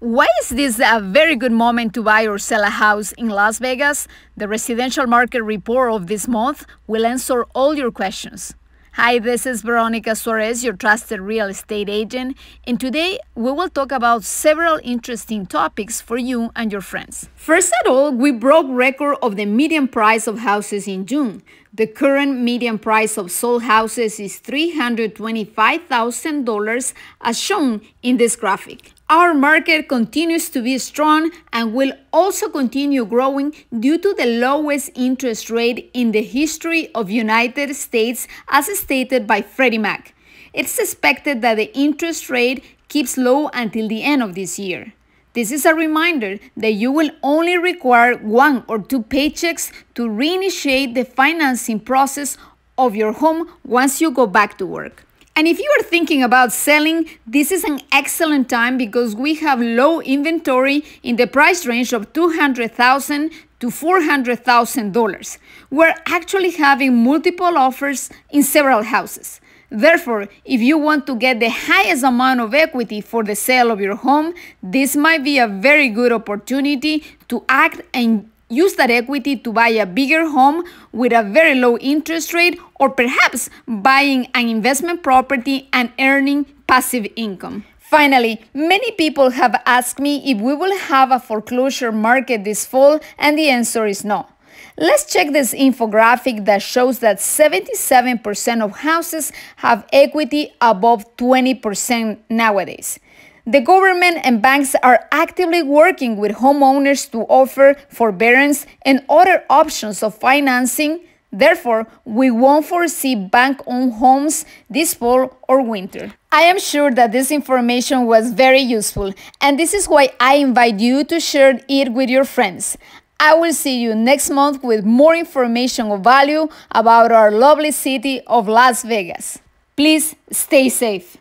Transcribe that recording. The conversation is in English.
Why is this a very good moment to buy or sell a house in Las Vegas? The residential market report of this month will answer all your questions. Hi, this is Veronica Suarez, your trusted real estate agent, and today we will talk about several interesting topics for you and your friends. First of all, we broke record of the median price of houses in June. The current median price of sold houses is $325,000 as shown in this graphic. Our market continues to be strong and will also continue growing due to the lowest interest rate in the history of United States as stated by Freddie Mac. It's expected that the interest rate keeps low until the end of this year. This is a reminder that you will only require one or two paychecks to reinitiate the financing process of your home once you go back to work. And if you are thinking about selling, this is an excellent time because we have low inventory in the price range of 200,000 to $400,000. We're actually having multiple offers in several houses. Therefore, if you want to get the highest amount of equity for the sale of your home, this might be a very good opportunity to act and use that equity to buy a bigger home with a very low interest rate or perhaps buying an investment property and earning passive income. Finally, many people have asked me if we will have a foreclosure market this fall and the answer is no. Let's check this infographic that shows that 77% of houses have equity above 20% nowadays. The government and banks are actively working with homeowners to offer forbearance and other options of financing. Therefore, we won't foresee bank owned homes this fall or winter. I am sure that this information was very useful, and this is why I invite you to share it with your friends. I will see you next month with more information of value about our lovely city of Las Vegas. Please stay safe.